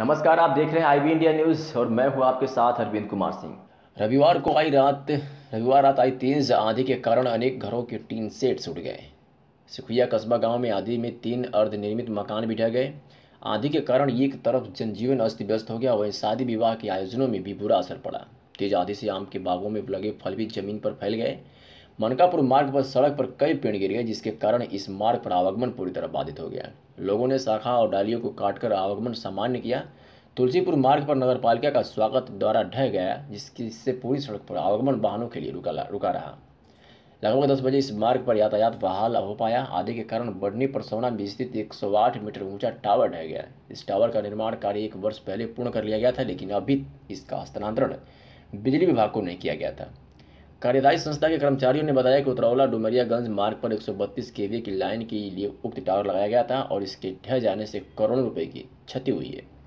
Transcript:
नमस्कार आप देख रहे हैं आईवी इंडिया न्यूज़ और मैं हूं आपके साथ अरविंद कुमार सिंह रविवार को आई रात रविवार रात आई तेज आंधी के कारण अनेक घरों के टीन सेट्स उड़ गए सुखिया कस्बा गांव में आंधी में तीन अर्धनिर्मित मकान भी ढह गए आंधी के कारण एक तरफ जनजीवन अस्त व्यस्त हो गया वहीं शादी विवाह के आयोजनों में भी बुरा असर पड़ा तेज आंधी से आम के बागों में लगे फल भी जमीन पर फैल गए मनकापुर मार्ग पर सड़क पर कई पेड़ गिर गए जिसके कारण इस मार्ग पर आवागमन पूरी तरह बाधित हो गया लोगों ने शाखा और डालियों को काटकर आवागमन सामान्य किया तुलसीपुर मार्ग पर नगर पालिका का स्वागत द्वारा ढह गया जिससे पूरी सड़क पर आवागमन वाहनों के लिए रुका रुका रहा लगभग दस बजे इस मार्ग पर यातायात बहाल हो पाया आदि के कारण बढ़नी पर सोना में स्थित एक सौ आठ मीटर ऊंचा टावर ढह गया इस टावर का निर्माण कार्य एक वर्ष पहले पूर्ण कर लिया गया था लेकिन अभी इसका हस्तांतरण बिजली विभाग को नहीं किया गया था कार्यदायी संस्था के कर्मचारियों ने बताया कि उतरौला डुमरियागंज मार्ग पर एक केवी की लाइन के लिए उक्त टावर लगाया गया था और इसके ढह जाने से करोड़ों रुपये की क्षति हुई है